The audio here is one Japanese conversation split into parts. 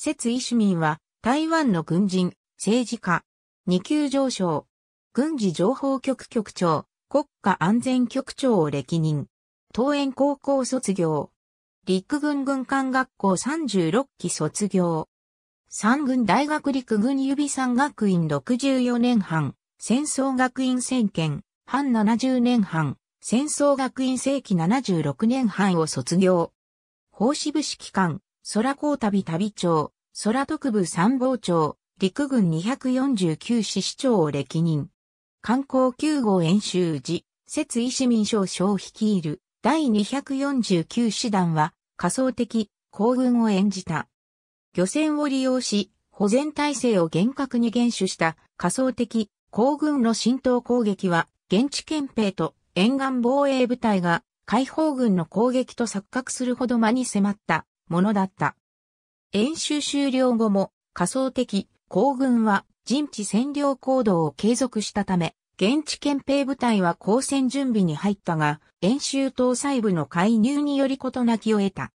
節医市民は、台湾の軍人、政治家、二級上昇、軍事情報局局長、国家安全局長を歴任、東園高校卒業、陸軍軍艦学校36期卒業、三軍大学陸軍指三学院64年半、戦争学院選権、半70年半、戦争学院正規76年半を卒業。法支部指揮官、空高旅旅長、空特部参謀長、陸軍249師市長を歴任。観光9号演習時、節医市民少将率いる第249師団は仮想的行軍を演じた。漁船を利用し、保全体制を厳格に厳守した仮想的行軍の浸透攻撃は、現地憲兵と沿岸防衛部隊が解放軍の攻撃と錯覚するほど間に迫ったものだった。演習終了後も仮想的皇軍は陣地占領行動を継続したため、現地憲兵部隊は交戦準備に入ったが、演習党細部の介入により事なきを得た。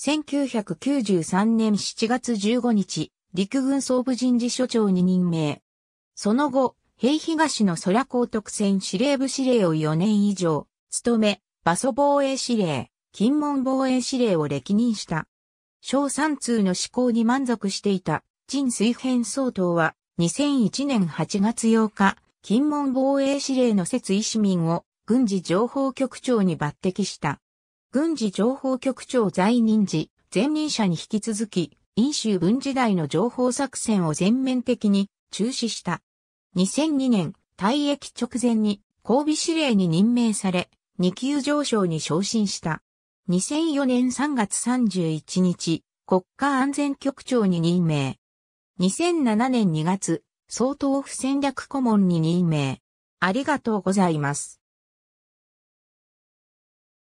1993年7月15日、陸軍総部人事所長に任命。その後、平東の空港特戦司令部司令を4年以上、務め、馬祖防衛司令、金門防衛司令を歴任した。小三通の思考に満足していた、陳水編総統は、2001年8月8日、金門防衛司令の設医市民を、軍事情報局長に抜擢した。軍事情報局長在任時、前任者に引き続き、飲州軍時代の情報作戦を全面的に中止した。2002年、退役直前に、交尾司令に任命され、二級上昇に昇進した。2004年3月31日、国家安全局長に任命。2007年2月、総統府戦略顧問に任命。ありがとうございます。